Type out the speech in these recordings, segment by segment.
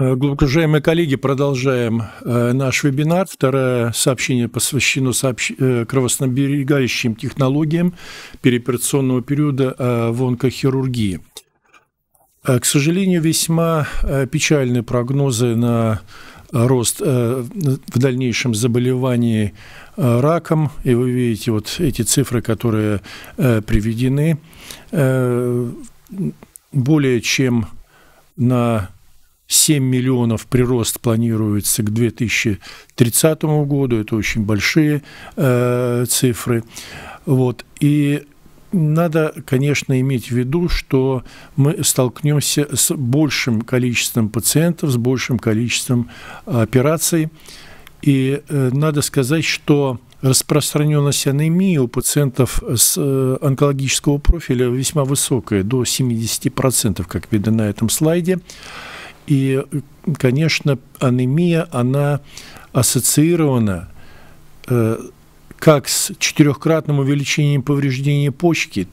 Э, Уважаемые коллеги, продолжаем э, наш вебинар. Второе сообщение посвящено сообщ... Э, кровоснаберегающим технологиям переоперационного периода в онкохирургии. К сожалению, весьма печальные прогнозы на рост в дальнейшем заболеваний раком. И вы видите вот эти цифры, которые приведены. Более чем на 7 миллионов прирост планируется к 2030 году. Это очень большие э, цифры. Вот. И надо, конечно, иметь в виду, что мы столкнемся с большим количеством пациентов, с большим количеством операций. И э, надо сказать, что распространенность анемии у пациентов с э, онкологического профиля весьма высокая, до 70%, как видно на этом слайде. И, конечно, анемия, она ассоциирована э, как с четырехкратным увеличением повреждения почки,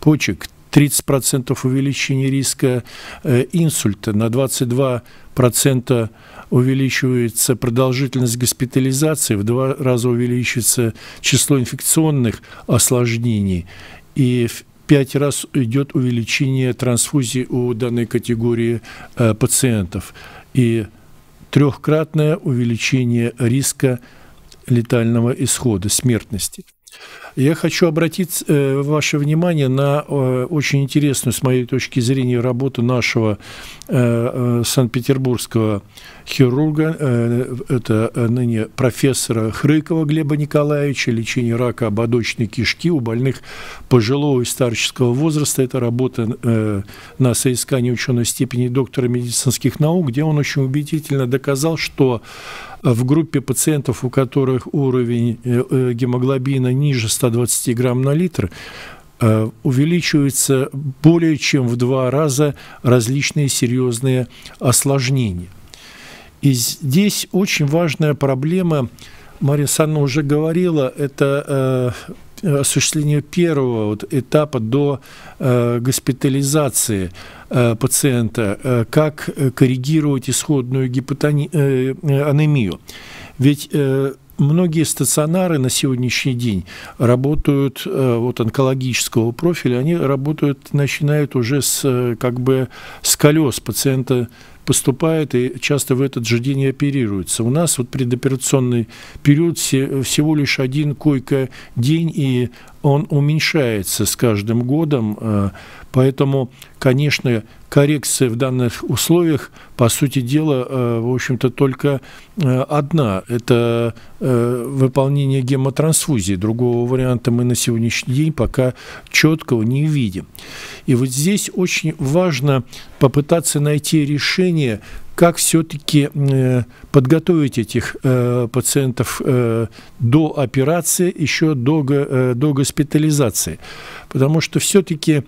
почек, 30% увеличение риска э, инсульта, на 22% увеличивается продолжительность госпитализации, в два раза увеличивается число инфекционных осложнений. И пять раз идет увеличение трансфузий у данной категории э, пациентов и трехкратное увеличение риска летального исхода, смертности. Я хочу обратить э, ваше внимание на э, очень интересную, с моей точки зрения, работу нашего э, э санкт-петербургского хирурга, э, это э, ныне профессора Хрыкова Глеба Николаевича, лечение рака ободочной кишки у больных пожилого и старческого возраста. Это работа на соискании ученой степени доктора медицинских наук, где он очень убедительно доказал, что в группе пациентов, у которых уровень э, э, гемоглобина ниже 120 грамм на литр, э, увеличиваются более чем в два раза различные серьезные осложнения. И здесь очень важная проблема, Мария Санна уже говорила, это Э, осуществления первого вот этапа до э, госпитализации э, пациента, э, как э, коррегировать исходную гипотони... Э, э, анемию. Ведь э, многие стационары на сегодняшний день работают вот онкологического профиля, они работают, начинают уже с как бы с колес пациента поступает и часто в этот же день и оперируется. У нас вот предоперационный период всего лишь один койко-день, и он уменьшается с каждым годом, э, поэтому, конечно, коррекция в данных условиях, по сути дела, э, в общем-то, только э, одна. Это э, выполнение гемотрансфузии. Другого варианта мы на сегодняшний день пока четкого не видим. И вот здесь очень важно попытаться найти решение, как все-таки подготовить этих пациентов до операции, еще до, госпитализации. Потому что все-таки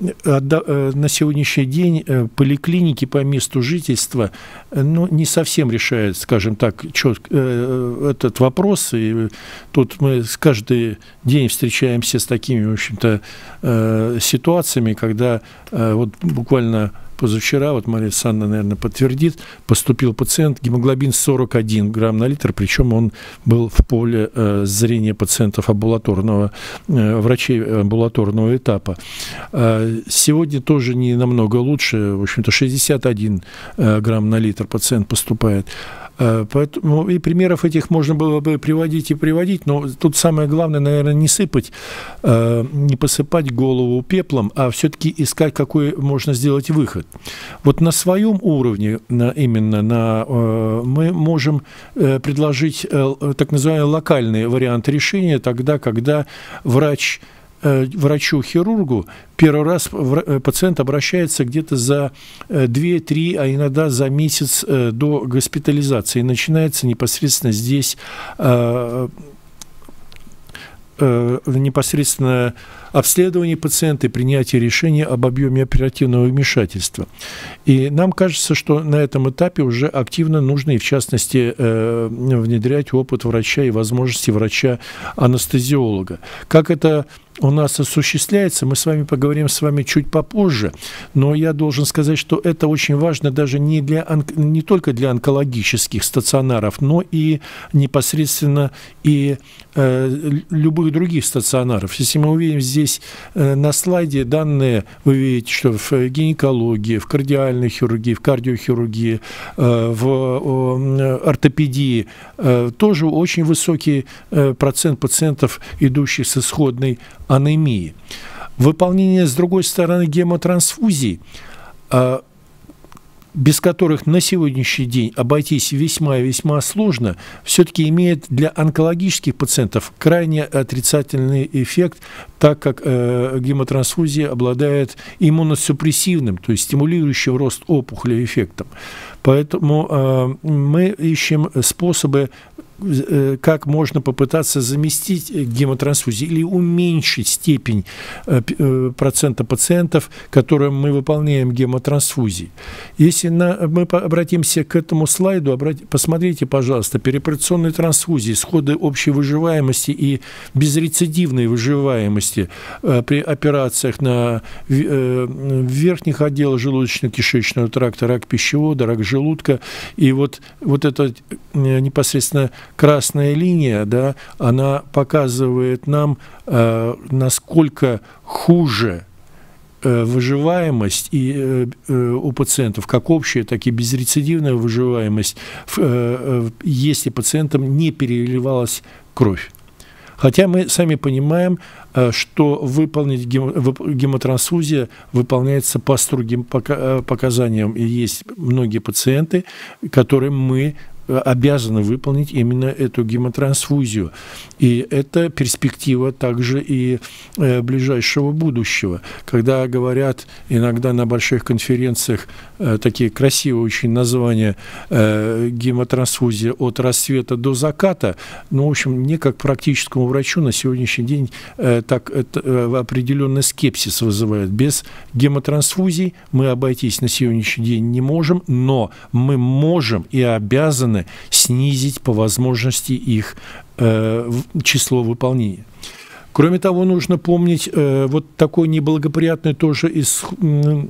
Э, э, на сегодняшний день э, поликлиники по месту жительства ну, не совсем решают, скажем так, четко этот вопрос. И тут мы каждый день встречаемся с такими, в общем-то, ситуациями, когда вот буквально позавчера, вот Мария Санна, наверное, подтвердит, поступил пациент, гемоглобин 41 грамм на литр, причем он был в поле э, зрения пациентов амбулаторного, э, врачей амбулаторного этапа. Э, сегодня тоже не намного лучше, в общем-то 61 э, грамм на литр пациент поступает. Э, поэтому и примеров этих можно было бы приводить и приводить, но тут самое главное, наверное, не сыпать, э, не посыпать голову пеплом, а все-таки искать, какой можно сделать выход. Вот на своем уровне именно на, э, мы можем предложить так называемый локальный вариант решения тогда, когда врач Э, врачу-хирургу первый раз э, пациент обращается где-то за 2-3, э, а иногда за месяц до госпитализации. И начинается непосредственно здесь непосредственно обследование пациента и принятие решения об объеме оперативного вмешательства. И нам кажется, что на этом этапе уже активно нужно и в частности э, внедрять опыт врача и возможности врача-анестезиолога. Как это у нас осуществляется, мы с вами поговорим с вами чуть попозже, но я должен сказать, что это очень важно даже не, для, не только для онкологических стационаров, но и непосредственно и э, любых других стационаров. Если мы увидим здесь здесь э, на слайде данные, вы видите, что в э, гинекологии, в кардиальной хирургии, в кардиохирургии, э, в ортопедии тоже очень высокий процент пациентов, идущих с исходной анемией. Выполнение, с другой стороны, гемотрансфузии – без которых на сегодняшний день обойтись весьма и весьма сложно, все-таки имеет для онкологических пациентов крайне отрицательный эффект, так как э, гемотрансфузия обладает иммуносупрессивным, то есть стимулирующим рост опухоли эффектом. Поэтому э, мы ищем способы Э, как можно попытаться заместить гемотрансфузию или уменьшить степень э, э, процента пациентов, которым мы выполняем гемотрансфузии. Если на, мы обратимся к этому слайду, обрати, посмотрите, пожалуйста, переоперационные трансфузии, сходы общей выживаемости и безрецидивной выживаемости при операциях на верхних отделах желудочно-кишечного тракта, рак пищевода, рак желудка. И вот, вот это непосредственно красная линия, да, она показывает нам, э, насколько хуже э, выживаемость и, э, э, у пациентов, как общая, так и безрецидивная выживаемость, э, э, если пациентам не переливалась кровь. Хотя мы сами понимаем, что выполнить гемотрансфузия выполняется по строгим показаниям. И есть многие пациенты, которым мы обязаны выполнить именно эту гемотрансфузию. И это перспектива также и э, ближайшего будущего. Когда говорят иногда на больших конференциях э, такие красивые очень названия э, гемотрансфузия от рассвета до заката, ну, в общем, мне как практическому врачу на сегодняшний день так это, определенный скепсис вызывает. Без гемотрансфузий мы обойтись на сегодняшний день не можем, но мы можем и обязаны стороны, снизить по возможности их э, число выполнения. Кроме того, нужно помнить э, вот такой неблагоприятный тоже ис,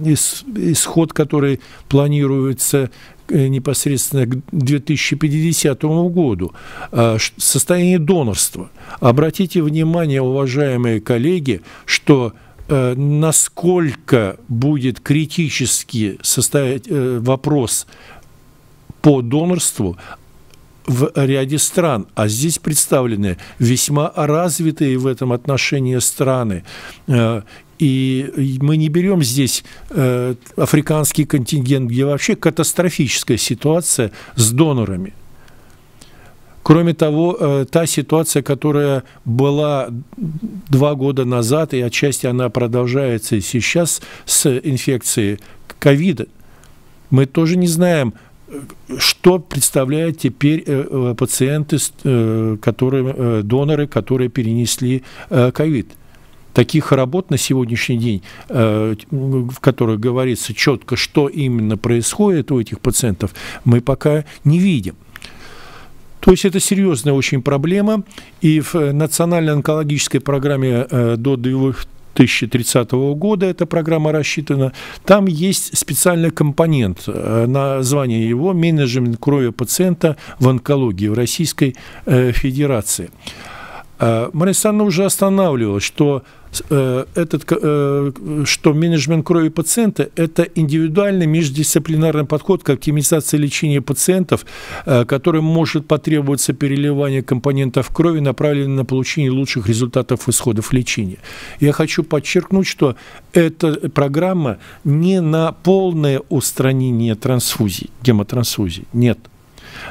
ис, исход, который планируется э, непосредственно к 2050 году, э, состояние донорства. Обратите внимание, уважаемые коллеги, что э, насколько будет критически состоять вопрос по донорству в ряде стран, а здесь представлены весьма развитые в этом отношении страны. Э, и мы не берем здесь э, африканский контингент, где вообще катастрофическая ситуация с донорами. Кроме того, э, та ситуация, которая была два года назад, и отчасти она продолжается и сейчас с инфекцией ковида, мы тоже не знаем, что представляют теперь э, э, пациенты, э, которые, доноры, которые перенесли ковид. Таких работ на сегодняшний день, в которых говорится четко, что именно происходит у этих пациентов, мы пока не видим. То есть это серьезная очень проблема, и в национальной онкологической программе до 2030 года эта программа рассчитана. Там есть специальный компонент, э, название его «Менеджмент крови пациента в онкологии в Российской э, Федерации». Э, Мария Александровна уже останавливалась, что Э, этот, э, что менеджмент крови пациента – это индивидуальный междисциплинарный подход к оптимизации лечения пациентов, э, которым может потребоваться переливание компонентов крови, направленное на получение лучших результатов исходов лечения. Я хочу подчеркнуть, что эта программа не на полное устранение трансфузий, гемотрансфузий. Нет –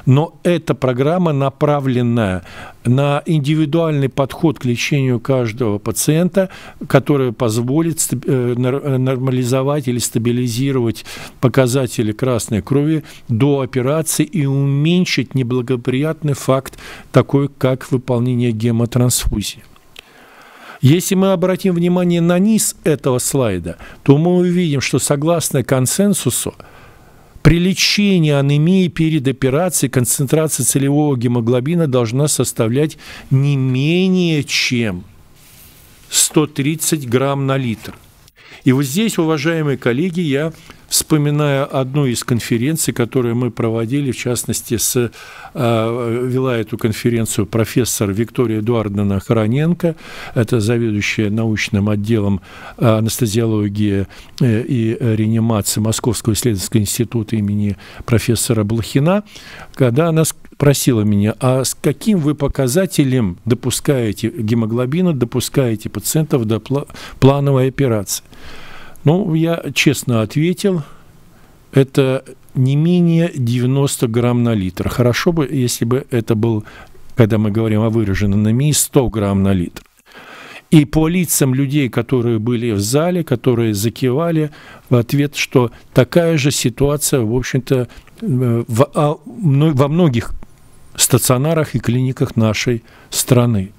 но эта программа направлена на индивидуальный подход к лечению каждого пациента, который позволит э, э, нормализовать или стабилизировать показатели красной крови до операции и уменьшить неблагоприятный факт, такой как выполнение гемотрансфузии. Если мы обратим внимание на низ этого слайда, то мы увидим, что согласно консенсусу, при лечении анемии перед операцией концентрация целевого гемоглобина должна составлять не менее чем 130 грамм на литр. И вот здесь, уважаемые коллеги, я вспоминая одну из конференций, которую мы проводили, в частности, с, э, вела эту конференцию профессор Виктория Эдуардовна Хороненко, это заведующая научным отделом э, анестезиологии э, и реанимации Московского исследовательского института имени профессора Блохина, когда она просила меня, а с каким вы показателем допускаете гемоглобина, допускаете пациентов до плановой операции? Ну, я честно ответил, это не менее 90 грамм на литр. Хорошо бы, если бы это был, когда мы говорим о выраженной анемии, 100 грамм на литр. И по лицам людей, которые были в зале, которые закивали в ответ, что такая же ситуация, в общем-то, а, во многих стационарах и клиниках нашей страны.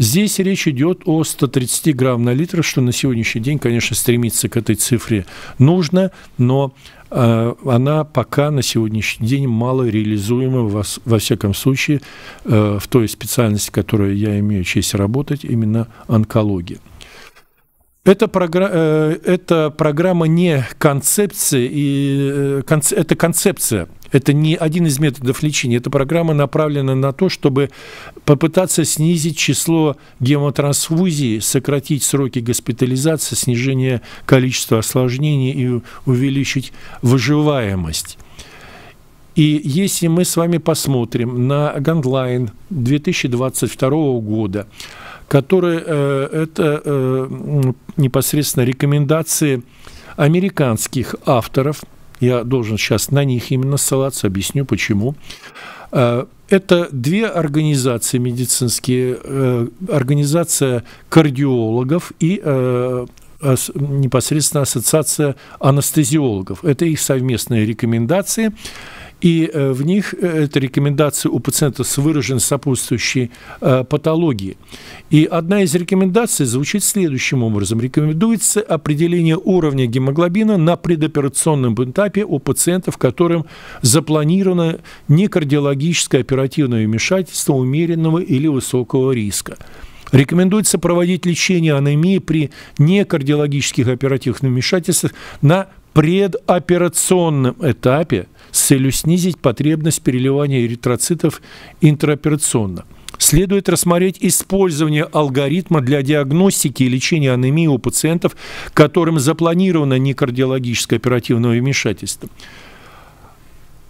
Здесь речь идет о 130 грамм на литр, что на сегодняшний день, конечно, стремиться к этой цифре нужно, но э, она пока на сегодняшний день мало реализуема, во, во всяком случае, э, в той специальности, которой я имею честь работать, именно онкология. Это, програ... Э, это программа не концепция, и... Э, это концепция – это не один из методов лечения. Эта программа направлена на то, чтобы попытаться снизить число гемотрансфузий, сократить сроки госпитализации, снижение количества осложнений и увеличить выживаемость. И если мы с вами посмотрим на Гандлайн 2022 года, который э, это э, непосредственно рекомендации американских авторов – я должен сейчас на них именно ссылаться, объясню почему. Э, это две организации медицинские. Э, организация кардиологов и э, непосредственно Ассоциация анестезиологов. Это их совместные рекомендации. И э, в них э, это рекомендации у пациентов с выраженной сопутствующей э, патологией. И одна из рекомендаций звучит следующим образом. Рекомендуется определение уровня гемоглобина на предоперационном этапе у пациентов, которым запланировано некардиологическое оперативное вмешательство умеренного или высокого риска. Рекомендуется проводить лечение анемии при некардиологических оперативных вмешательствах на предоперационном этапе с целью снизить потребность переливания эритроцитов интраоперационно. Следует рассмотреть использование алгоритма для диагностики и лечения анемии у пациентов, которым запланировано некардиологическое оперативное вмешательство.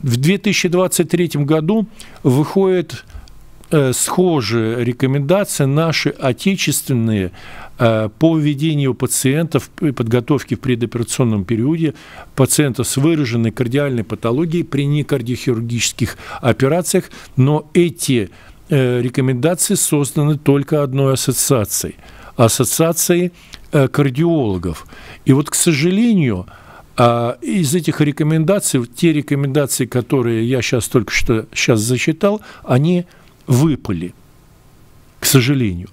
В 2023 году выходит Э, схожие рекомендации наши отечественные э, по введению пациентов и подготовке в предоперационном периоде пациентов с выраженной кардиальной патологией при некардиохирургических операциях, но эти э, рекомендации созданы только одной ассоциацией – ассоциацией кардиологов. И вот, к сожалению, а, из этих рекомендаций, те рекомендации, которые я сейчас только что сейчас зачитал, они – выпали, к сожалению.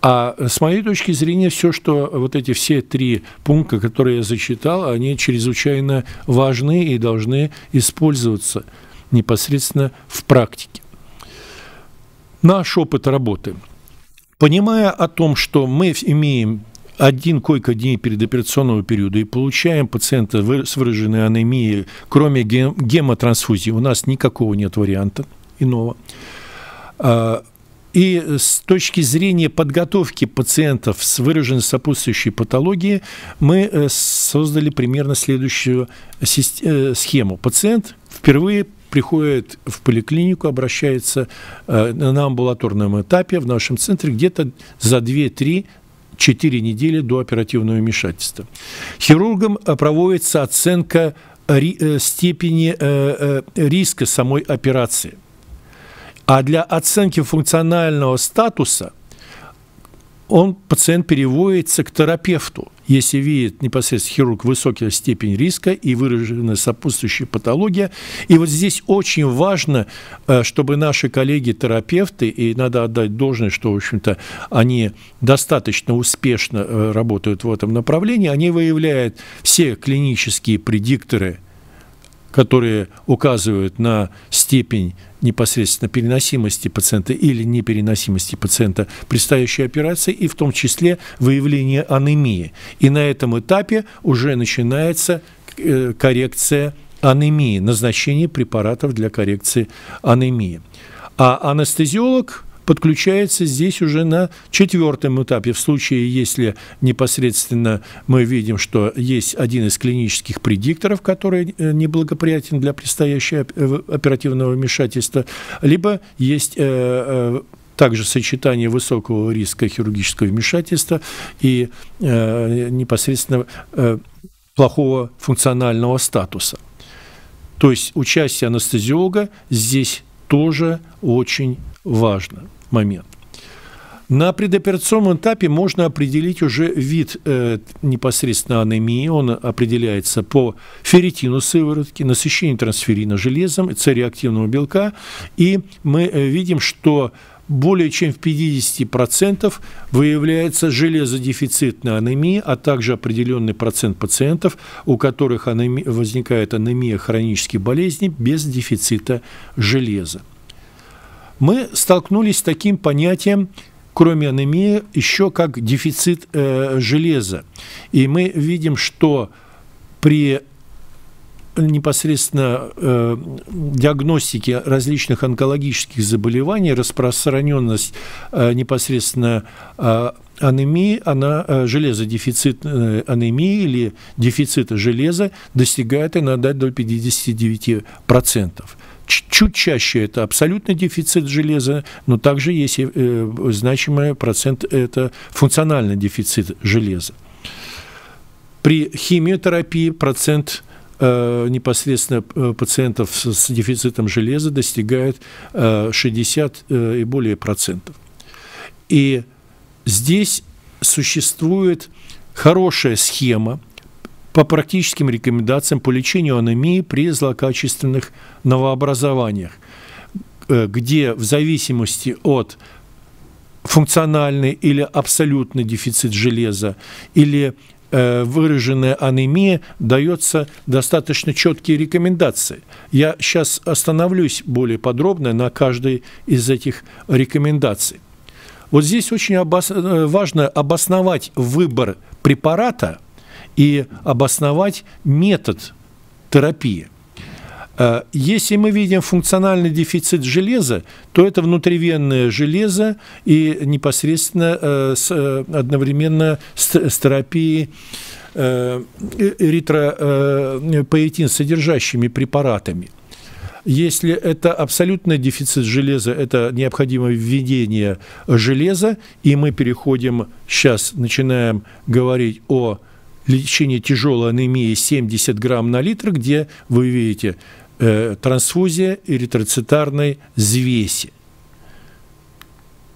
А с моей точки зрения, все, что вот эти все три пункта, которые я зачитал, они чрезвычайно важны и должны использоваться непосредственно в практике. Наш опыт работы. Понимая о том, что мы имеем один койко-день передоперационного периода и получаем пациента с выраженной анемией, кроме гемотрансфузии, у нас никакого нет варианта иного – а, и с точки зрения подготовки пациентов с выраженной сопутствующей патологией мы э, создали примерно следующую э, схему. Пациент впервые приходит в поликлинику, обращается э, на амбулаторном этапе в нашем центре где-то за 2-3 4 недели до оперативного вмешательства. Хирургам проводится оценка степени риска самой операции – а для оценки функционального статуса он, пациент переводится к терапевту, если видит непосредственно хирург высокая степень риска и выраженная сопутствующая патология. И вот здесь очень важно, э, чтобы наши коллеги-терапевты, и надо отдать должное, что, в общем-то, они достаточно успешно э, работают в этом направлении, они выявляют все клинические предикторы которые указывают на степень непосредственно переносимости пациента или непереносимости пациента предстоящей операции и в том числе выявление анемии. И на этом этапе уже начинается э, коррекция анемии, назначение препаратов для коррекции анемии. А анестезиолог подключается здесь уже на четвертом этапе, в случае, если непосредственно мы видим, что есть один из клинических предикторов, который э, неблагоприятен для предстоящего э, оперативного вмешательства, либо есть э, также сочетание высокого риска хирургического вмешательства и э, непосредственно э, плохого функционального статуса. То есть участие анестезиолога здесь тоже очень важно момент. На предоперационном этапе можно определить уже вид э, непосредственно анемии. Он определяется по ферритину сыворотки, насыщению трансферина железом, цереактивного белка. И мы э, видим, что более чем в 50% выявляется железодефицитная анемия, а также определенный процент пациентов, у которых анемия, возникает анемия хронических болезней без дефицита железа мы столкнулись с таким понятием, кроме анемии, еще как дефицит э, железа. И мы видим, что при непосредственно э, диагностики различных онкологических заболеваний, распространенность э, непосредственно э, анемии, она, э, железодефицит э, анемии или дефицита железа достигает иногда до 59%. Чуть чаще это абсолютный дефицит железа, но также есть э, э, значимый процент это функциональный дефицит железа. При химиотерапии процент э, непосредственно э, пациентов с, с дефицитом железа достигает э, 60 э, и более процентов. И здесь существует хорошая схема, по практическим рекомендациям по лечению анемии при злокачественных новообразованиях, э, где в зависимости от функциональный или абсолютный дефицит железа, или э, выраженная анемия, дается достаточно четкие рекомендации. Я сейчас остановлюсь более подробно на каждой из этих рекомендаций. Вот здесь очень обос... Э, важно обосновать выбор препарата – и обосновать метод терапии. Э, если мы видим функциональный дефицит железа, то это внутривенное железо и непосредственно э, э, одновременно с терапией эритропоэтин содержащими препаратами. Если это абсолютный дефицит железа, это необходимо введение железа, и мы переходим, сейчас начинаем говорить о лечение тяжелой анемии 70 грамм на литр, где вы видите э, трансфузия эритроцитарной звеси.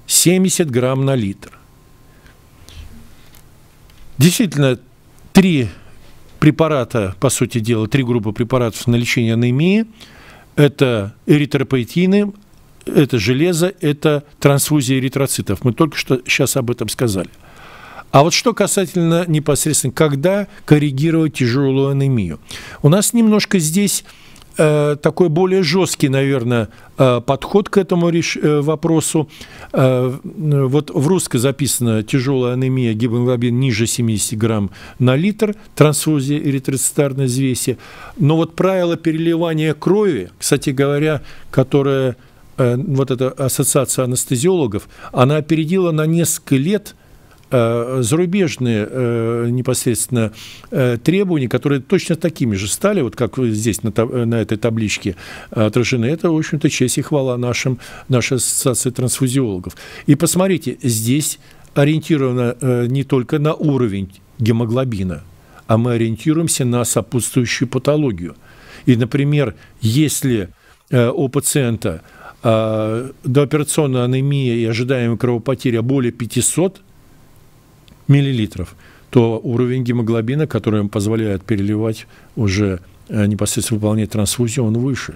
70 грамм на литр. Действительно, три препарата, по сути дела, три группы препаратов на лечение анемии – это эритропоэтины, это железо, это трансфузия эритроцитов. Мы только что сейчас об этом сказали – а вот что касательно непосредственно, когда коррегировать тяжелую анемию. У нас немножко здесь э, такой более жесткий, наверное, э, подход к этому э, вопросу. Вот в русско записано тяжелая анемия, гемоглобин ниже 70 грамм на литр, трансфузия эритроцитарной взвеси. Но вот правило переливания крови, кстати говоря, которое вот эта ассоциация анестезиологов, она опередила на несколько лет Э, зарубежные э, непосредственно э, требования, которые точно такими же стали, вот как здесь на, на этой табличке отражены, это, в общем-то, честь и хвала нашим, нашей ассоциации трансфузиологов. И посмотрите, здесь ориентировано не только на уровень гемоглобина, а мы ориентируемся на сопутствующую патологию. И, например, если у пациента дооперационная анемия и ожидаемая кровопотеря более 500, миллилитров, то уровень гемоглобина, который позволяет переливать уже э, непосредственно выполнять трансфузию, он выше.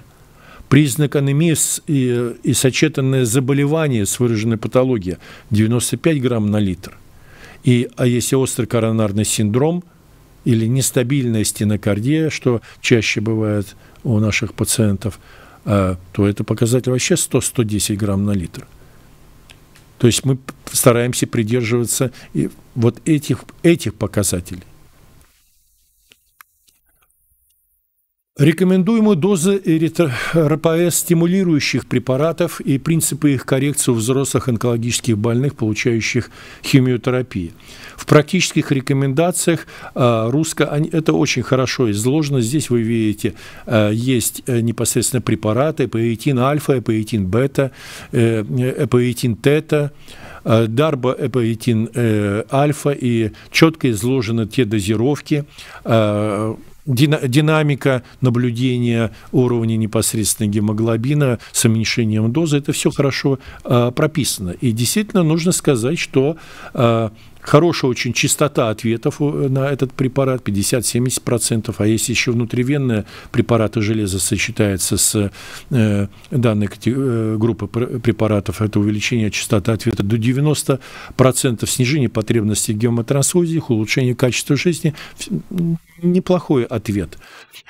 Признак анемии и, и сочетанное заболевание с выраженной патологией 95 грамм на литр. И, а если острый коронарный синдром или нестабильная стенокардия, что чаще бывает у наших пациентов, э, то это показатель вообще 100-110 грамм на литр. То есть мы стараемся придерживаться вот этих, этих показателей. Рекомендуемые дозы РПС стимулирующих препаратов и принципы их коррекции у взрослых онкологических больных, получающих химиотерапию. В практических рекомендациях э, русско, это очень хорошо изложено. Здесь вы видите, э, есть э, непосредственно препараты, эпоэтин альфа, эпоэтин бета, э, эпоэтин тета, э, дарба эпоэтин э, альфа и четко изложены те дозировки, динамика наблюдения уровня непосредственно гемоглобина с уменьшением дозы, это все хорошо э, прописано. И действительно нужно сказать, что э, Хорошая очень частота ответов э, на этот препарат, 50-70%, а если еще внутривенные препараты железа сочетается с э, данной э, группы препаратов, это увеличение частоты ответа до 90%, снижение потребности в гемотрансфузиях, улучшение качества жизни. Неплохой ответ.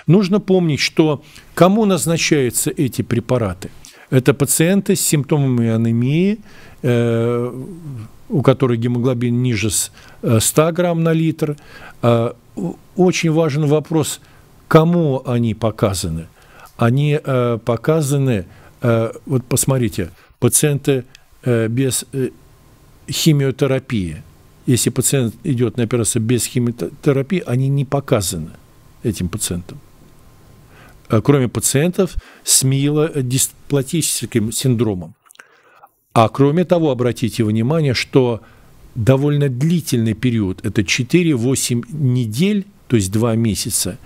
Нужно помнить, что кому назначаются эти препараты? Это пациенты с симптомами анемии, у которой гемоглобин ниже 100 э, грамм на литр. А, очень важен вопрос, кому они показаны. Они э, показаны, э, вот посмотрите, пациенты без химиотерапии. Если пациент идет на операцию без химиотерапии, они не показаны этим пациентам. Кроме пациентов с миелодисплатическим синдромом. А кроме того, обратите внимание, что довольно длительный период, это 4-8 недель, то есть 2 месяца,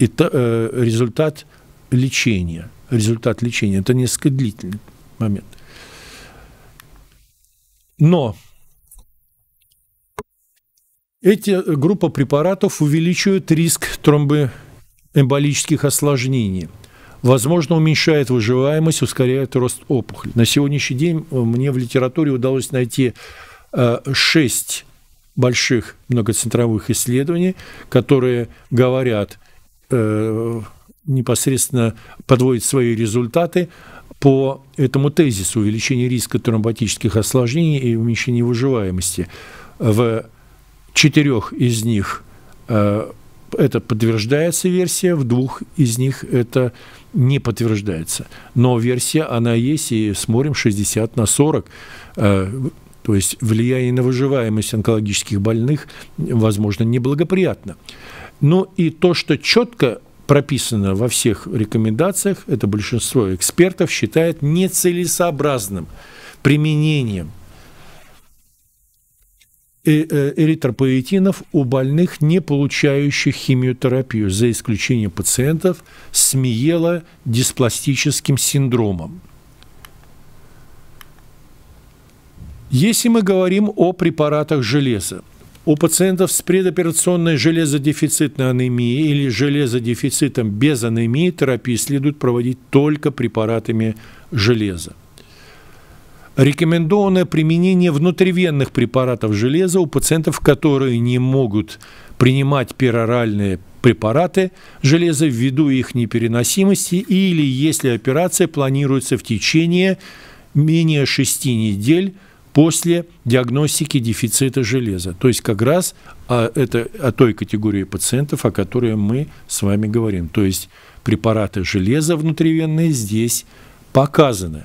это э, результат лечения. Результат лечения. Это несколько длительный момент. Но эти э, группа препаратов увеличивают риск тромбоэмболических осложнений – возможно, уменьшает выживаемость, ускоряет рост опухоли. На сегодняшний день э, мне в литературе удалось найти э, шесть больших многоцентровых исследований, которые говорят э, непосредственно подводят свои результаты по этому тезису увеличения риска тромботических осложнений и уменьшения выживаемости. В четырех из них это подтверждается версия, в двух из них это не подтверждается. Но версия, она есть, и смотрим 60 на 40. Э, то есть влияние на выживаемость онкологических больных, возможно, неблагоприятно. Но ну и то, что четко прописано во всех рекомендациях, это большинство экспертов считает нецелесообразным применением – Э, эритропоэтинов у больных, не получающих химиотерапию, за исключением пациентов с миело диспластическим синдромом. Если мы говорим о препаратах железа, у пациентов с предоперационной железодефицитной анемией или железодефицитом без анемии терапии следует проводить только препаратами железа. Рекомендовано применение внутривенных препаратов железа у пациентов, которые не могут принимать пероральные препараты железа ввиду их непереносимости или если операция планируется в течение менее 6 недель после диагностики дефицита железа. То есть как раз о, это, о той категории пациентов, о которой мы с вами говорим. То есть препараты железа внутривенные здесь показаны.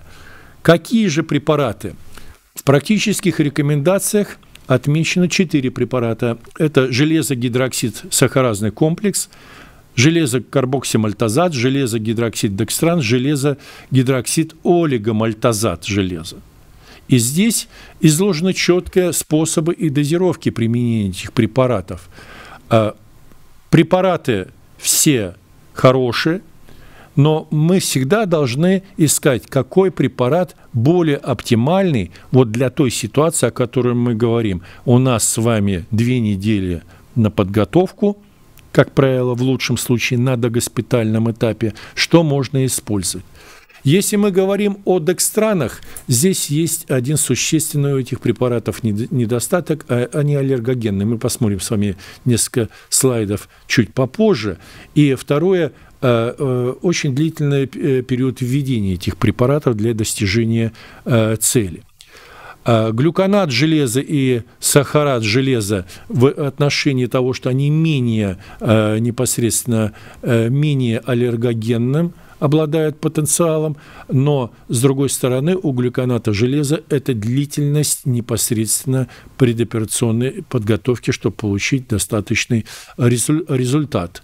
Какие же препараты? В практических рекомендациях отмечено 4 препарата. Это железогидроксид сахаразный комплекс, железокарбоксимальтозат, железогидроксид декстран, железогидроксид олигомальтазат железа. И здесь изложены четкие способы и дозировки применения этих препаратов. Э, препараты все хорошие, но мы всегда должны искать, какой препарат более оптимальный вот для той ситуации, о которой мы говорим. У нас с вами две недели на подготовку, как правило, в лучшем случае на догоспитальном этапе, что можно использовать. Если мы говорим о декстранах, здесь есть один существенный у этих препаратов недостаток, а они аллергогенны. Мы посмотрим с вами несколько слайдов чуть попозже. И второе, э, э, очень длительный э, период введения этих препаратов для достижения цели. А глюконат железа и сахарат железа в отношении того, что они менее непосредственно, менее аллергогенным – обладают потенциалом, но, с другой стороны, у глюконата железа это длительность непосредственно предоперационной подготовки, чтобы получить достаточный результат.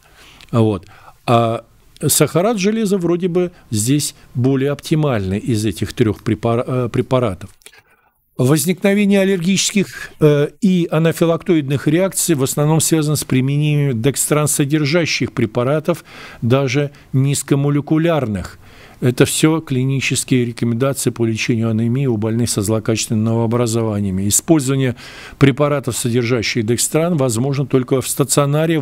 Вот. А сахарат железа вроде бы здесь более оптимальный из этих трех э, препаратов. Возникновение аллергических э, и анафилактоидных реакций в основном связано с применением декстрансодержащих препаратов, даже низкомолекулярных – это все клинические рекомендации по лечению анемии у больных со злокачественными новообразованиями. Использование препаратов, содержащих декстран, возможно только в стационаре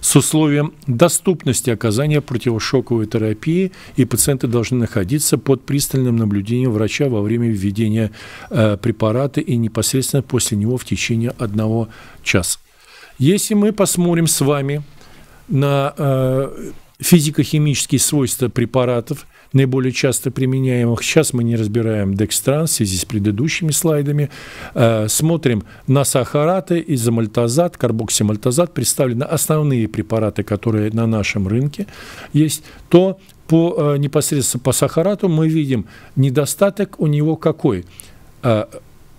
с условием доступности оказания противошоковой терапии, и пациенты должны находиться под пристальным наблюдением врача во время введения э, препарата и непосредственно после него в течение одного часа. Если мы посмотрим с вами на э, физико-химические свойства препаратов, наиболее часто применяемых. Сейчас мы не разбираем декстран в связи с предыдущими слайдами. Э, смотрим на сахараты, изомальтозат, карбоксимальтозат. Представлены основные препараты, которые на нашем рынке есть. То по, э, непосредственно по сахарату мы видим недостаток у него какой? Э,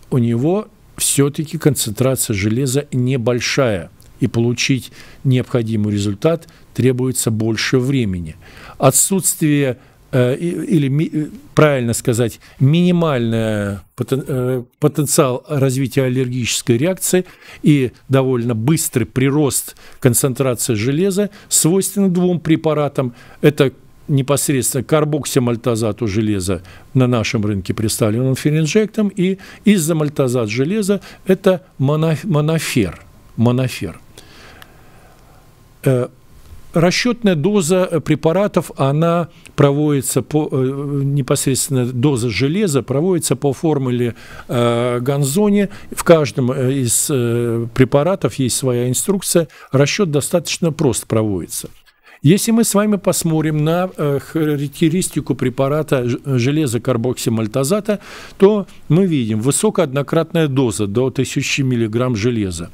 у него все-таки концентрация железа небольшая – и получить необходимый результат требуется больше времени. Отсутствие э, или, э, правильно сказать, минимальный э, потенциал развития аллергической реакции и довольно быстрый прирост концентрации железа свойственно двум препаратам. Это непосредственно карбоксимальтозату железа на нашем рынке представлен инферинжектом, и изомальтазат железа – это монофер. монофер. Э, расчетная доза э, препаратов, она проводится по, э, непосредственно доза железа проводится по формуле Ганзони. В каждом из препаратов есть своя инструкция. Расчет достаточно прост проводится. Если мы с вами посмотрим на характеристику препарата железа карбоксимальтозата, то мы видим высокая однократная доза до 1000 мг железа.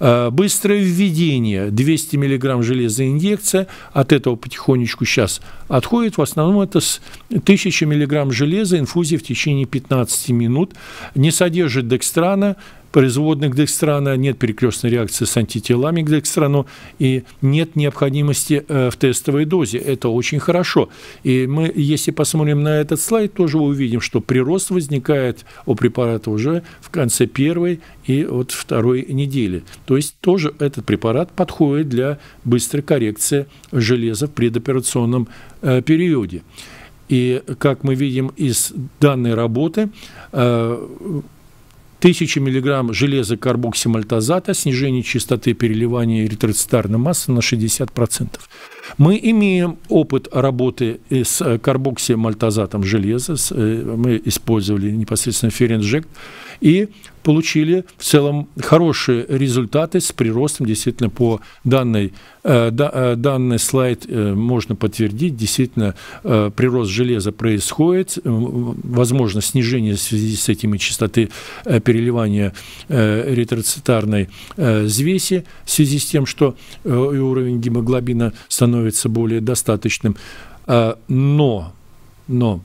Э, быстрое введение, 200 мг железа инъекция, от этого потихонечку сейчас отходит. В основном это с 1000 мг железа инфузия в течение 15 минут, не содержит декстрана, производных декстрана, нет перекрестной реакции с антителами к декстрану и нет необходимости э, в тестовой дозе. Это очень хорошо. И мы, если посмотрим на этот слайд, тоже увидим, что прирост возникает у препарата уже в конце первой и вот второй недели. То есть тоже этот препарат подходит для быстрой коррекции железа в предоперационном э, периоде. И как мы видим из данной работы, э, 1000 мг железа карбоксимальтазата снижение частоты переливания эритроцитарной массы на 60%. Мы имеем опыт работы э, с э, карбоксимальтазатом железа, э, мы использовали непосредственно ференжект, и получили в целом хорошие результаты с приростом действительно по данной, э, да, э, данный слайд э, можно подтвердить, действительно прирост железа происходит, возможно снижение в связи с этими частоты переливания эритроцитарной взвеси в связи с тем, что уровень гемоглобина становится более достаточным. Но, но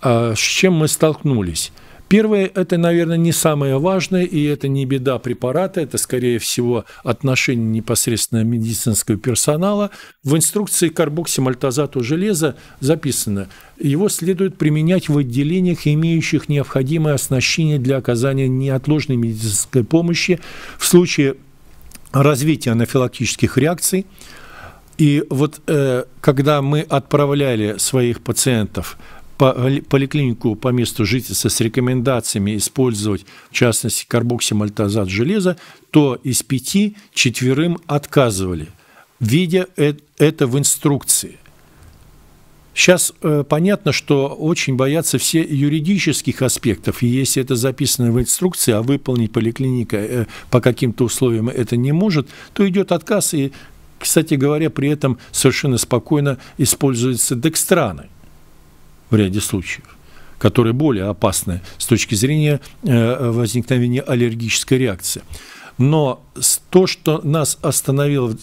с чем мы столкнулись? Первое, это, наверное, не самое важное, и это не беда препарата, это, скорее всего, отношение непосредственно медицинского персонала. В инструкции карбоксимальтозату железа записано, его следует применять в отделениях, имеющих необходимое оснащение для оказания неотложной медицинской помощи в случае развития анафилактических реакций, и вот э, когда мы отправляли своих пациентов поликлинику по месту жительства с рекомендациями использовать, в частности, карбоксимальтазат железа, то из пяти четверым отказывали, видя э, это в инструкции. Сейчас э, понятно, что очень боятся все юридических аспектов, и если это записано в инструкции, а выполнить поликлиника э, по каким-то условиям это не может, то идет отказ, и, кстати говоря, при этом совершенно спокойно используются декстраны в ряде случаев, которые более опасны с точки зрения э, возникновения аллергической реакции. Но то, что нас остановило,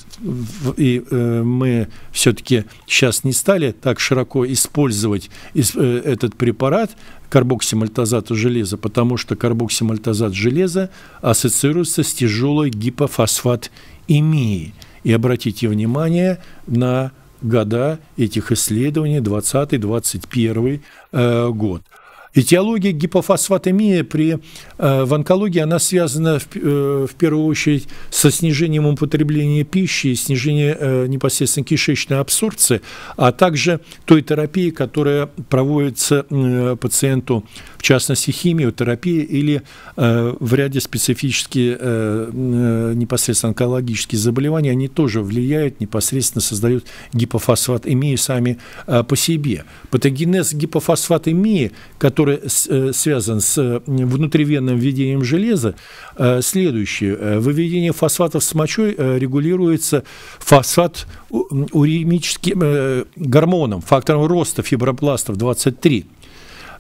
и э, мы все-таки сейчас не стали так широко использовать э, этот препарат, карбоксимальтозат железа, потому что карбоксимальтазат железа ассоциируется с тяжелой гипофосфатемией. И обратите внимание на года этих исследований, 20-21 э, год. Этиология гипофосфатемии при, э, в онкологии, она связана в, э, в первую очередь со снижением употребления пищи и снижением э, непосредственно кишечной абсорбции, а также той терапии, которая проводится э, пациенту, в частности химиотерапии или э, в ряде специфические э, э, непосредственно онкологических заболеваний, они тоже влияют, непосредственно создают гипофосфатемию сами э, по себе. Патогенез гипофосфатемии, который который э, связан с э, внутривенным введением железа, э, следующее. Выведение фосфатов с мочой регулируется фосфат уремическим гормоном, фактором роста фибропластов 23.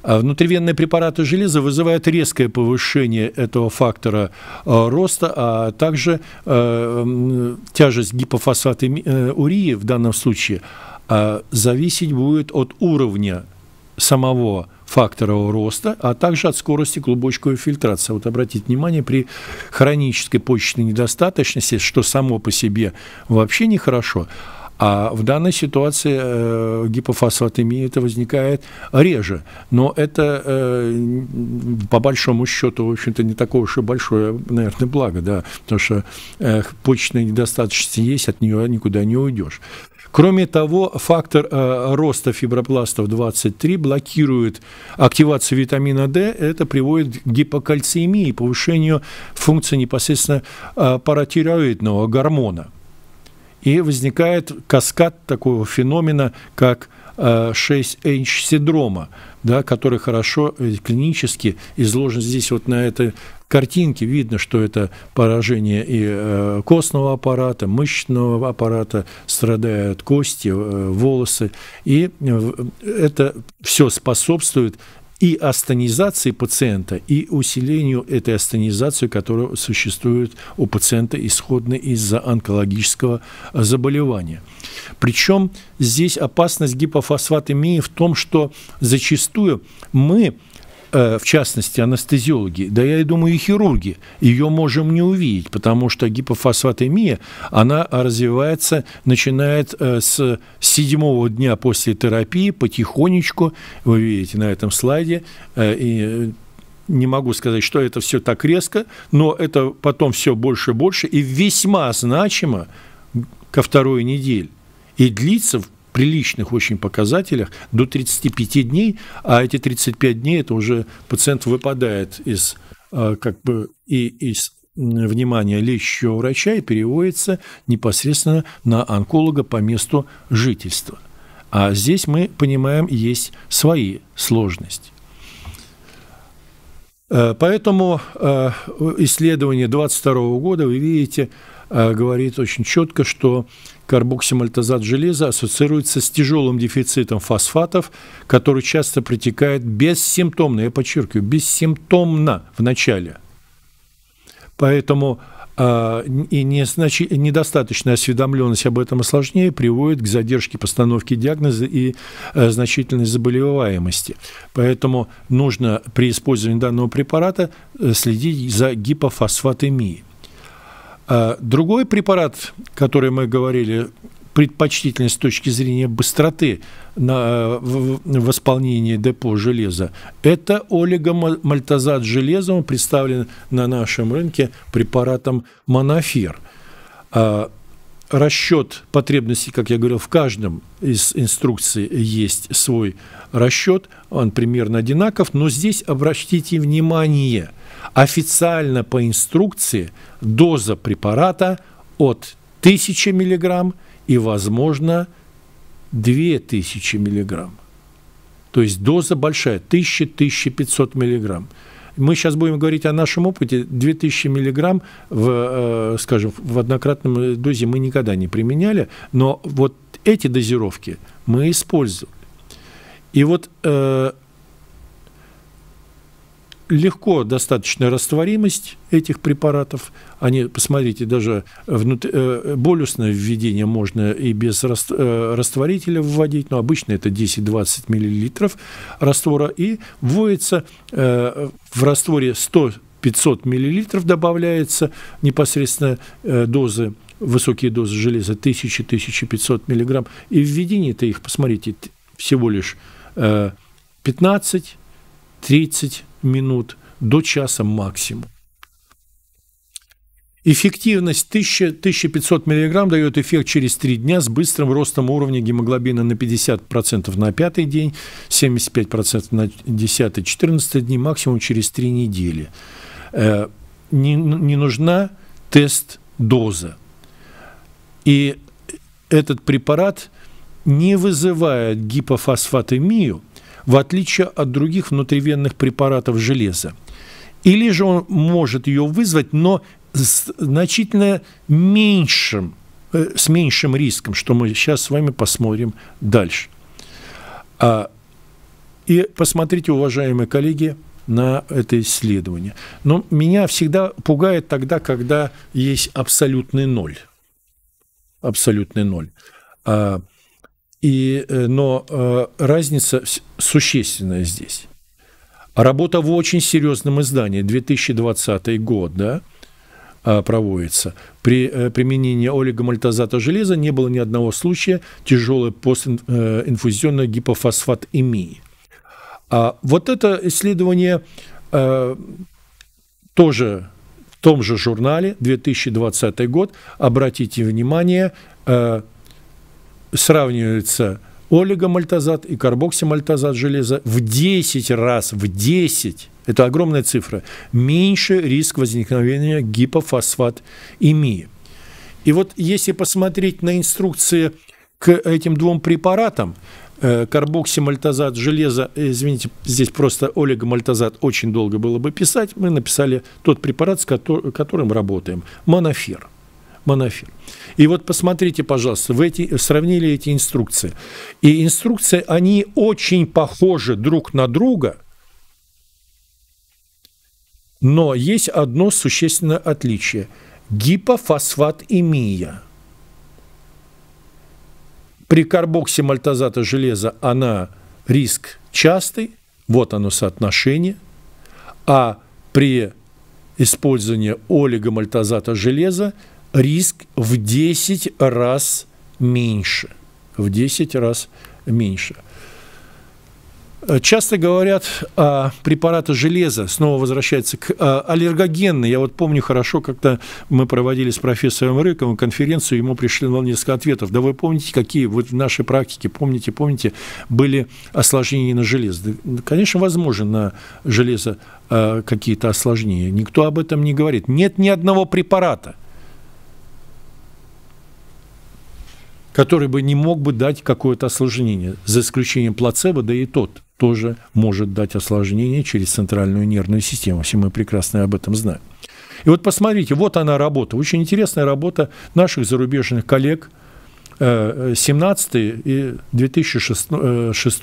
Внутривенные препараты железа вызывают резкое повышение этого фактора роста, а также тяжесть гипофосфата урии в данном случае зависеть будет от уровня самого фактора роста, а также от скорости клубочковой фильтрации. Вот обратите внимание, при хронической почечной недостаточности, что само по себе вообще нехорошо, а в данной ситуации э, гипофосфатемия это возникает реже. Но это, э, по большому счету, в общем-то, не такое уж и большое, наверное, благо, да, потому что э, почечная недостаточность есть, от нее никуда не уйдешь. Кроме того, фактор э, роста фибропластов 23 блокирует активацию витамина D, это приводит к гипокальцемии, повышению функции непосредственно э, паратиреоидного гормона. И возникает каскад такого феномена, как 6H-синдрома, да, который хорошо э, клинически изложен здесь вот на этой картинке. Видно, что это поражение и э, костного аппарата, мышечного аппарата, страдают кости, э, волосы. И это все способствует и астенизации пациента, и усилению этой астенизации, которая существует у пациента исходно из-за онкологического э, заболевания. Причем здесь опасность гипофосфатемии в том, что зачастую мы Э, в частности, анестезиологи, да я и думаю, и хирурги, ее можем не увидеть, потому что гипофосфатемия, она развивается, начинает э, с седьмого дня после терапии потихонечку, вы видите на этом слайде, э, и не могу сказать, что это все так резко, но это потом все больше и больше, и весьма значимо ко второй неделе. И длится приличных очень показателях до 35 дней, а эти 35 дней это уже пациент выпадает из э, как бы и из внимания лечащего врача и переводится непосредственно на онколога по месту жительства. А здесь мы понимаем, есть свои сложности. Э, поэтому э, исследование 22 года, вы видите, Э, говорит очень четко, что карбоксимальтазат железа ассоциируется с тяжелым дефицитом фосфатов, который часто протекает бессимптомно, я подчеркиваю, бессимптомно в начале. Поэтому э, и недостаточная осведомленность об этом осложнее приводит к задержке постановки диагноза и э, значительной заболеваемости. Поэтому нужно при использовании данного препарата следить за гипофосфатемией. А другой препарат, который мы говорили, предпочтительность с точки зрения быстроты на, в, восполнении депо железа. Это олигомальтозат железом, представлен на нашем рынке препаратом монофер. А расчет потребностей, как я говорил, в каждом из инструкций есть свой расчет, он примерно одинаков, но здесь обратите внимание – Официально по инструкции доза препарата от 1000 мг и, возможно, 2000 мг. То есть доза большая, 1000-1500 мг. Мы сейчас будем говорить о нашем опыте. 2000 мг, в, э, скажем, в однократном дозе мы никогда не применяли, но вот эти дозировки мы использовали. И вот э, легко достаточная растворимость этих препаратов. Они, посмотрите, даже внут... Э, болюсное введение можно и без э, растворителя вводить, но обычно это 10-20 мл раствора, и вводится э, в растворе 100-500 мл добавляется непосредственно дозы высокие дозы железа 1000-1500 мг. И введение это их, посмотрите, всего лишь 15, 30, минут до часа максимум. Эффективность 1000, 1500 мг дает эффект через 3 дня с быстрым ростом уровня гемоглобина на 50% на пятый день, 75% на 10-14 дни, максимум через 3 недели. Э, не, не нужна тест-доза. И этот препарат не вызывает гипофосфатемию – в отличие от других внутривенных препаратов железа. Или же он может ее вызвать, но с значительно меньшим, э, с меньшим риском, что мы сейчас с вами посмотрим дальше. А, и посмотрите, уважаемые коллеги, на это исследование. Но меня всегда пугает тогда, когда есть абсолютный ноль. Абсолютный ноль. А, и, э, но э, разница существенная здесь. Работа в очень серьезном издании, 2020 год, да, а, проводится. При э, применении олигомальтазата железа не было ни одного случая тяжелой постинфузионной гипофосфатемии. А вот это исследование тоже в том же журнале, 2020 год, обратите внимание, сравниваются олигомальтазат и карбоксимальтазат железа в 10 раз, в 10, это огромная цифра, меньше риск возникновения гипофосфатемии. И вот если посмотреть на инструкции к этим двум препаратам, э, карбоксимальтазат железа, э, извините, здесь просто олигомальтазат очень долго было бы писать, мы написали тот препарат, с которым работаем, монофер. Монофер. И вот посмотрите, пожалуйста, в эти, сравнили эти инструкции. И инструкции, они очень похожи друг на друга, но есть одно существенное отличие – гипофосфатемия. При карбоксе мальтозата железа она риск частый, вот оно соотношение, а при использовании олигомальтозата железа – риск в 10 раз меньше. В 10 раз меньше. Э, часто говорят о а, препаратах железа, снова возвращается к а, аллергогенной. Я вот помню хорошо, когда мы проводили с профессором Рыковым конференцию, ему пришли нам несколько ответов. Да вы помните, какие вот в нашей практике, помните, помните, были осложнения на железо? Да, конечно, возможно, на железо а, какие-то осложнения. Никто об этом не говорит. Нет ни одного препарата, который бы не мог бы дать какое-то осложнение, за исключением плацебо, да и тот тоже может дать осложнение через центральную нервную систему. Все мы прекрасно об этом знаем. И вот посмотрите, вот она работа, очень интересная работа наших зарубежных коллег, 17 э, э, и 2006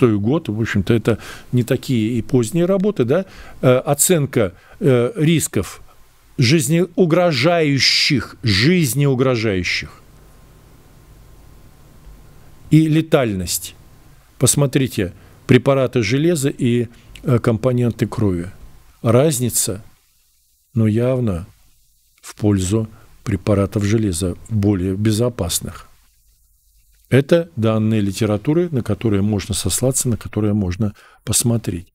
э, год, в общем-то, это не такие и поздние работы, да, оценка рисков жизнеугрожающих, жизнеугрожающих и летальность. Посмотрите, препараты железа и э, компоненты крови. Разница, но ну, явно в пользу препаратов железа, более безопасных. Это данные литературы, на которые можно сослаться, на которые можно посмотреть.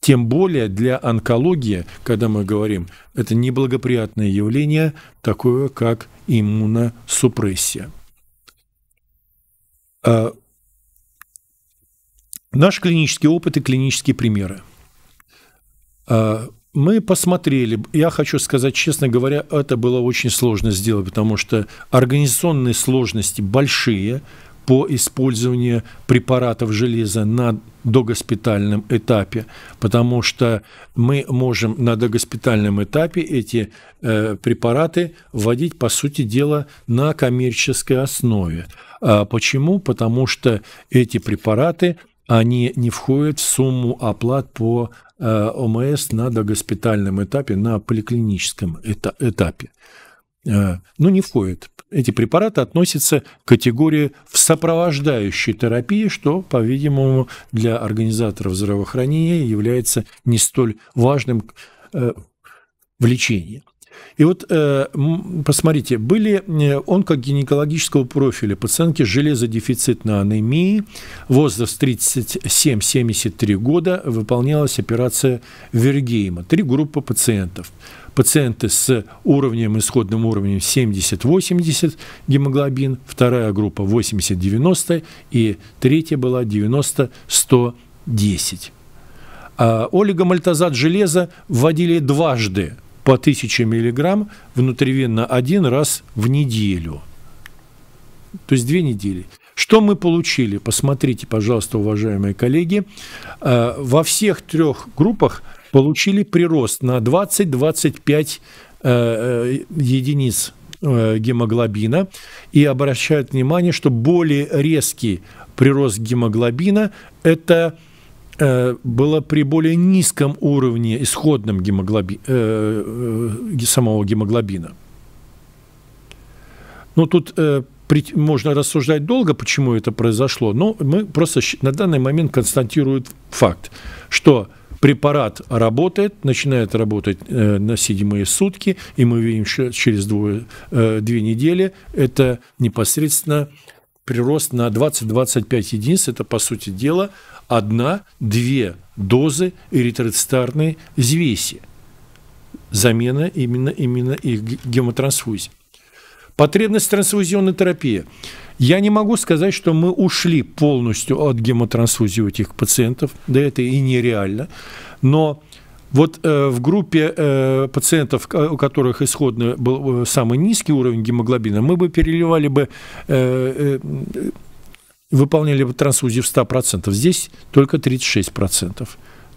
Тем более для онкологии, когда мы говорим, это неблагоприятное явление, такое как иммуносупрессия. А, наш клинический опыт и клинические примеры. А, мы посмотрели, я хочу сказать честно говоря, это было очень сложно сделать, потому что организационные сложности большие – по использованию препаратов железа на догоспитальном этапе, потому что мы можем на догоспитальном этапе эти э, препараты вводить, по сути дела, на коммерческой основе. А почему? Потому что эти препараты они не входят в сумму оплат по э, ОМС на догоспитальном этапе, на поликлиническом этапе. Э, ну, не входит. Эти препараты относятся к категории в сопровождающей терапии, что, по-видимому, для организаторов здравоохранения является не столь важным э, в лечении. И вот э, посмотрите, были онкогинекологического профиля пациентки с железодефицитной анемией, возраст 37-73 года, выполнялась операция Вергейма, три группы пациентов – пациенты с уровнем, исходным уровнем 70-80 гемоглобин, вторая группа 80-90 и третья была 90-110. А олигомальтазат железа вводили дважды по 1000 миллиграмм внутривенно один раз в неделю. То есть две недели. Что мы получили? Посмотрите, пожалуйста, уважаемые коллеги. А, во всех трех группах получили прирост на 20-25 э, э, единиц э, гемоглобина и обращают внимание, что более резкий прирост гемоглобина – это э, было при более низком уровне исходном гемоглоби, э, э, самого гемоглобина. Но ну, тут можно рассуждать долго, почему это произошло, но мы просто на данный момент констатируем факт, что препарат работает, начинает работать э, на седьмые сутки, и мы видим, что через двое, э, две недели это непосредственно прирост на 20-25 единиц. Это, по сути дела, одна-две дозы эритроцитарной взвеси замена именно, именно их гемотрансфузии. Потребность трансфузионной терапии. Я не могу сказать, что мы ушли полностью от гемотрансфузии у этих пациентов, да это и нереально, но вот э, в группе э, пациентов, у которых исходный был э, самый низкий уровень гемоглобина, мы бы переливали бы, э, э, выполняли бы трансфузию в 100%, здесь только 36%.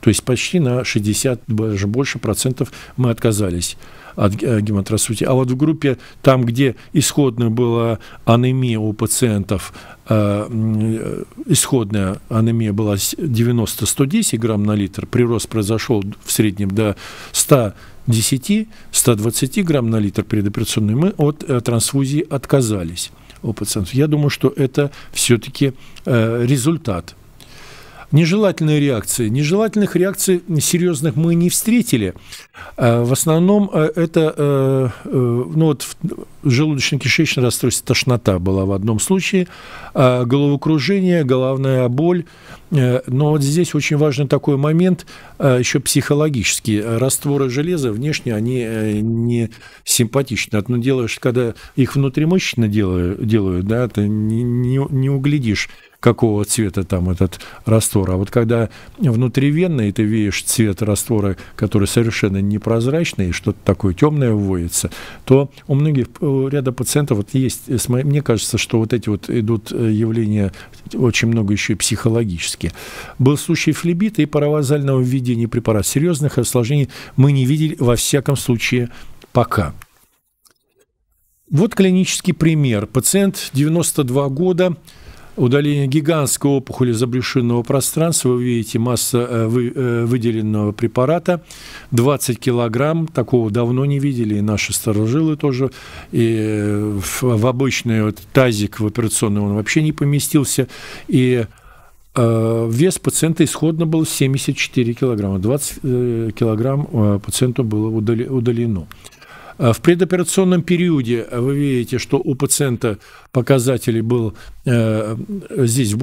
То есть почти на 60, даже больше процентов мы отказались от э, гематросути. А вот в группе там, где исходная была анемия у пациентов, э, исходная анемия была 90-110 грамм на литр, прирост произошел в среднем до 100 10-120 грамм на литр предоперационный, мы от э, трансфузии отказались у пациентов. Я думаю, что это все-таки э, результат Нежелательные реакции. Нежелательных реакций серьезных мы не встретили. Э, в основном э, это э, ну вот, желудочно-кишечное расстройство, тошнота была в одном случае, головокружение, головная боль. Но вот здесь очень важен такой момент, еще психологический. Растворы железа внешне, они не симпатичны. Одно дело, когда их внутримышечно делают, делают да, ты не, не, не углядишь какого цвета там этот раствор. А вот когда внутривенно и ты видишь цвет раствора, который совершенно непрозрачный, и что-то такое темное вводится, то у многих, у ряда пациентов вот есть, мне кажется, что вот эти вот идут э, явления очень много еще и психологически. Был случай флебита и паровазального введения препарата. Серьезных осложнений мы не видели, во всяком случае, пока. Вот клинический пример. Пациент 92 года, удаление гигантской опухоли забрюшинного пространства. Вы видите масса э, э, выделенного препарата, 20 килограмм, такого давно не видели, и наши старожилы тоже. И э, в обычный вот тазик в операционный он вообще не поместился. И вес пациента исходно был 74 килограмма, 20 килограмм пациенту было удалено. Э, в предоперационном периоде э, вы видите, что у пациента показатели был э, э здесь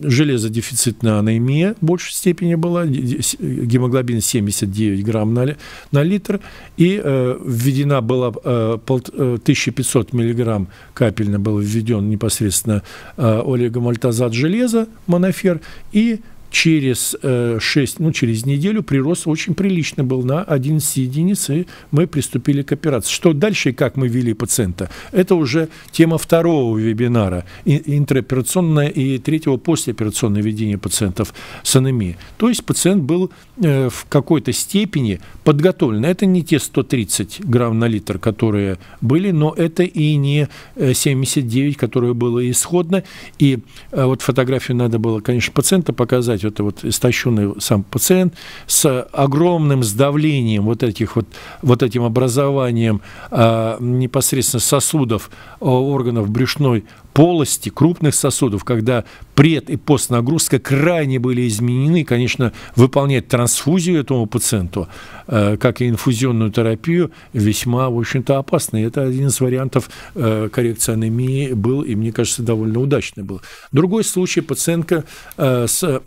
железодефицитная анемия в большей степени была, гемоглобин 79 грамм на, на литр, и э, введена была э, 1500 миллиграмм капельно был введен непосредственно э, олигомальтозат железа, монофер, и через 6, э, ну, через неделю прирост очень прилично был на 11 единиц, и мы приступили к операции. Что дальше и как мы вели пациента, это уже тема второго вебинара, интероперационное и третьего послеоперационное ведение пациентов с анемией. То есть пациент был э, в какой-то степени подготовлен. Это не те 130 грамм на литр, которые были, но это и не 79, э, которое было исходно. И вот фотографию надо было, конечно, пациента показать, сказать, это вот истощенный сам пациент с огромным сдавлением вот этих вот, вот этим образованием э, непосредственно сосудов а, органов брюшной полости крупных сосудов, когда пред- и постнагрузка крайне были изменены, конечно, выполнять трансфузию этому пациенту, э, как и инфузионную терапию, весьма, в общем-то, опасно. И это один из вариантов э, коррекции анемии был, и, мне кажется, довольно удачный был. Другой случай, пациентка э, с э,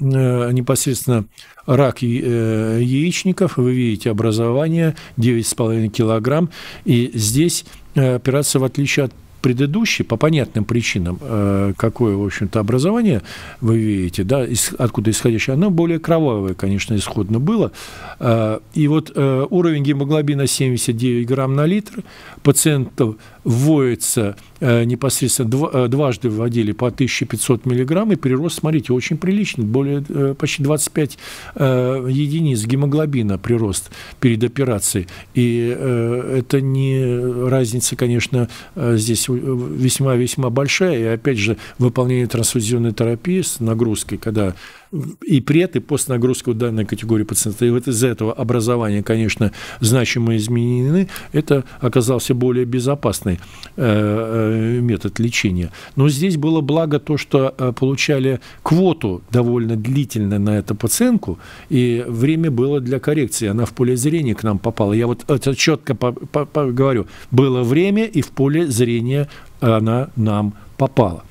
непосредственно рак э, яичников, вы видите образование, 9,5 килограмм, и здесь э, операция, в отличие от предыдущий, по понятным причинам, э, какое, в общем-то, образование вы видите, да, откуда исходящее, оно более кровавое, конечно, исходно было. Э, и вот э, уровень гемоглобина 79 грамм на литр пациентов – вводится э, непосредственно, э, дважды вводили по 1500 миллиграмм, и прирост, смотрите, очень приличный, более, э, почти 25 единиц гемоглобина прирост перед операцией. И это не разница, конечно, здесь весьма-весьма большая, и опять же, выполнение трансфузионной терапии с нагрузкой, когда и пред, и постнагрузка данной категории пациентов. И вот из за этого образования, конечно, значимо изменены. Это оказался более безопасный э, э, метод лечения. Но здесь было благо то, что э, получали квоту довольно длительно на эту пациентку, и время было для коррекции. Она в поле зрения к нам попала. Я вот это четко говорю. Было время, и в поле зрения она нам попала.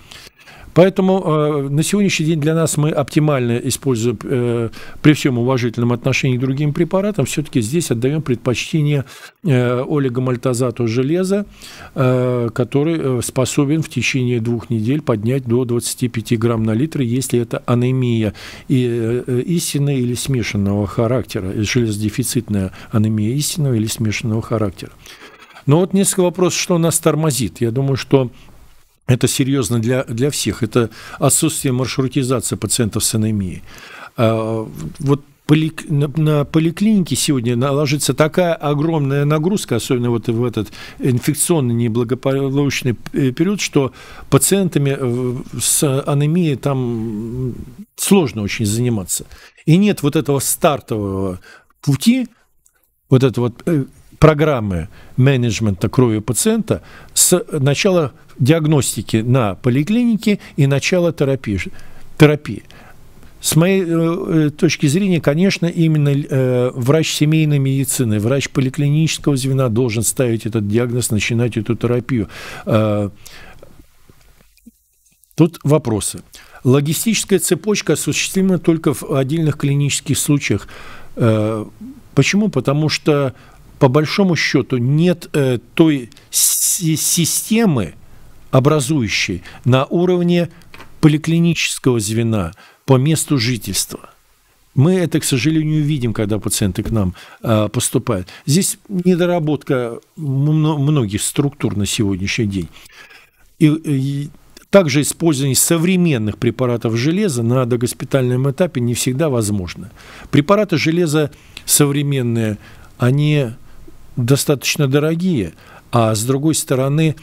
Поэтому э, на сегодняшний день для нас мы оптимально используем, э, при всем уважительном отношении к другим препаратам, все-таки здесь отдаем предпочтение э, олигомальтозату железа, э, который э, способен в течение двух недель поднять до 25 грамм на литр, если это анемия и, э, истинная или смешанного характера, железодефицитная анемия истинного или смешанного характера. Но вот несколько вопросов, что нас тормозит. Я думаю, что это серьезно для, для всех. Это отсутствие маршрутизации пациентов с анемией. А, вот на, поликлинике сегодня наложится такая огромная нагрузка, особенно вот в этот инфекционный неблагополучный э, период, что пациентами э, с анемией там сложно очень заниматься. И нет вот этого стартового пути, вот это вот э, программы менеджмента крови пациента с начала диагностики на поликлинике и начала терапии. терапии. С моей э, э, точки зрения, конечно, именно э, врач семейной медицины, врач поликлинического звена должен ставить этот диагноз, начинать эту терапию. тут вопросы. Логистическая цепочка осуществима только в отдельных клинических случаях. Почему? Потому что по большому счету нет э, той си системы образующей на уровне поликлинического звена по месту жительства. Мы это, к сожалению, видим, когда пациенты к нам э, поступают. Здесь недоработка многих структур на сегодняшний день. И, и также использование современных препаратов железа на догоспитальном этапе не всегда возможно. Препараты железа современные, они достаточно дорогие, а с другой стороны,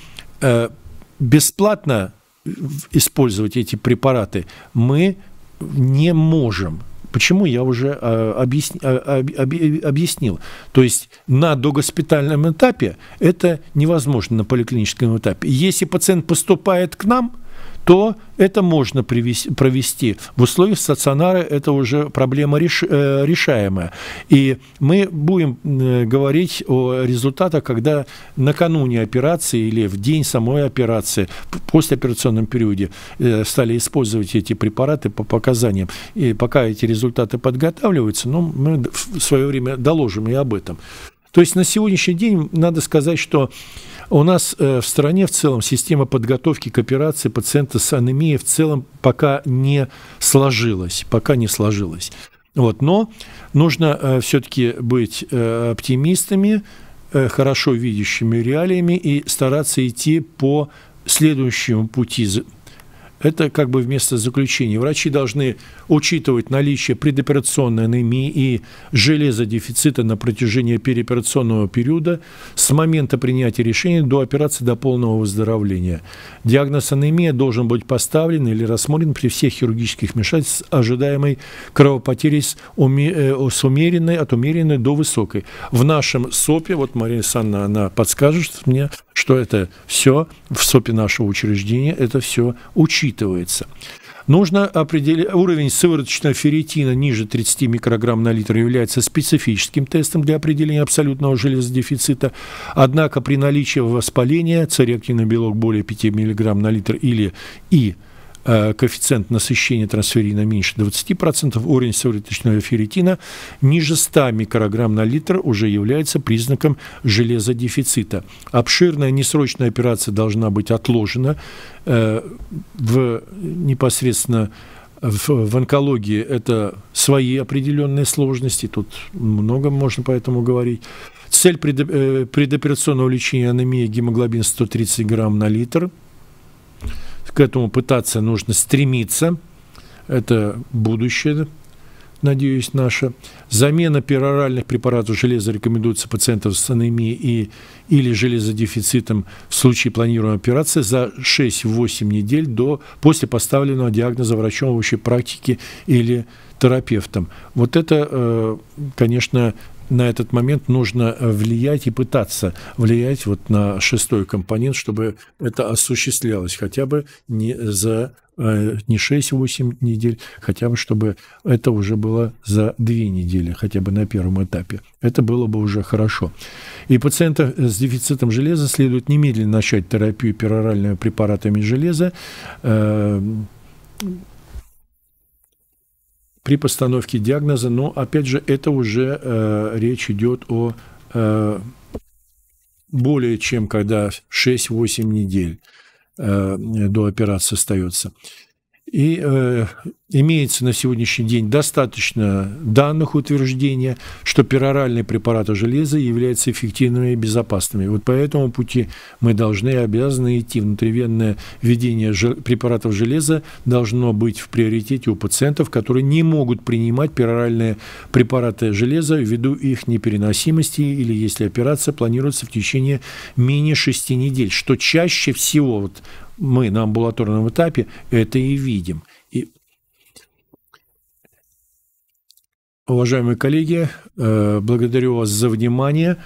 э, бесплатно использовать эти препараты мы не можем. Почему я уже э, э, объяснил? То есть на догоспитальном этапе это невозможно на поликлиническом этапе. Если пациент поступает к нам – то это можно привести, провести. В условиях стационара это уже проблема реш, э, решаемая. И мы будем э, говорить о результатах, когда накануне операции или в день самой операции, в постоперационном периоде э, стали использовать эти препараты по показаниям. И пока эти результаты подготавливаются, ну, мы в свое время доложим и об этом. То есть на сегодняшний день надо сказать, что у нас э, в стране в целом система подготовки к операции пациента с анемией в целом пока не сложилась, пока не сложилась. Вот, но нужно э, все-таки быть э, оптимистами, хорошо видящими реалиями и стараться идти по следующему пути это как бы вместо заключения. Врачи должны учитывать наличие предоперационной анемии и железодефицита на протяжении переоперационного периода с момента принятия решения до операции до полного выздоровления. Диагноз анемия должен быть поставлен или рассмотрен при всех хирургических вмешательствах с ожидаемой кровопотерей с, уме, э, с умеренной, от умеренной до высокой. В нашем СОПе, вот Мария Александровна, она подскажет мне, что это все в СОПе нашего учреждения, это все учитывается считывается. Нужно определить уровень сывороточного ферритина ниже 30 микрограмм на литр является специфическим тестом для определения абсолютного железодефицита. Однако при наличии воспаления цереактивный белок более 5 миллиграмм на литр или и Э, коэффициент насыщения трансферина меньше 20%, уровень сывороточного ферритина ниже 100 микрограмм на литр уже является признаком железодефицита. Обширная несрочная операция должна быть отложена э, в непосредственно в, в онкологии это свои определенные сложности, тут много можно поэтому говорить. Цель э, предоперационного лечения анемии гемоглобин 130 грамм на литр – к этому пытаться нужно стремиться. Это будущее, надеюсь, наше. Замена пероральных препаратов железа рекомендуется пациентам с анемией и, или железодефицитом в случае планируемой операции за 6-8 недель до, после поставленного диагноза врачом общей практики или терапевтом. Вот это, э, конечно, на этот момент нужно влиять и пытаться влиять вот на шестой компонент, чтобы это осуществлялось хотя бы не за э, не 6-8 недель, хотя бы чтобы это уже было за 2 недели, хотя бы на первом этапе. Это было бы уже хорошо. И пациентам с дефицитом железа следует немедленно начать терапию пероральными препаратами железа, э, при постановке диагноза, но опять же это уже э, речь идет о э, более чем когда 6-8 недель э, до операции остается. И э, имеется на сегодняшний день достаточно данных утверждения, что пероральные препараты железа являются эффективными и безопасными. Вот по этому пути мы должны и обязаны идти. Внутривенное введение же, препаратов железа должно быть в приоритете у пациентов, которые не могут принимать пероральные препараты железа ввиду их непереносимости или если операция планируется в течение менее 6 недель, что чаще всего вот мы на амбулаторном этапе это и видим. И... Уважаемые коллеги, э, благодарю вас за внимание.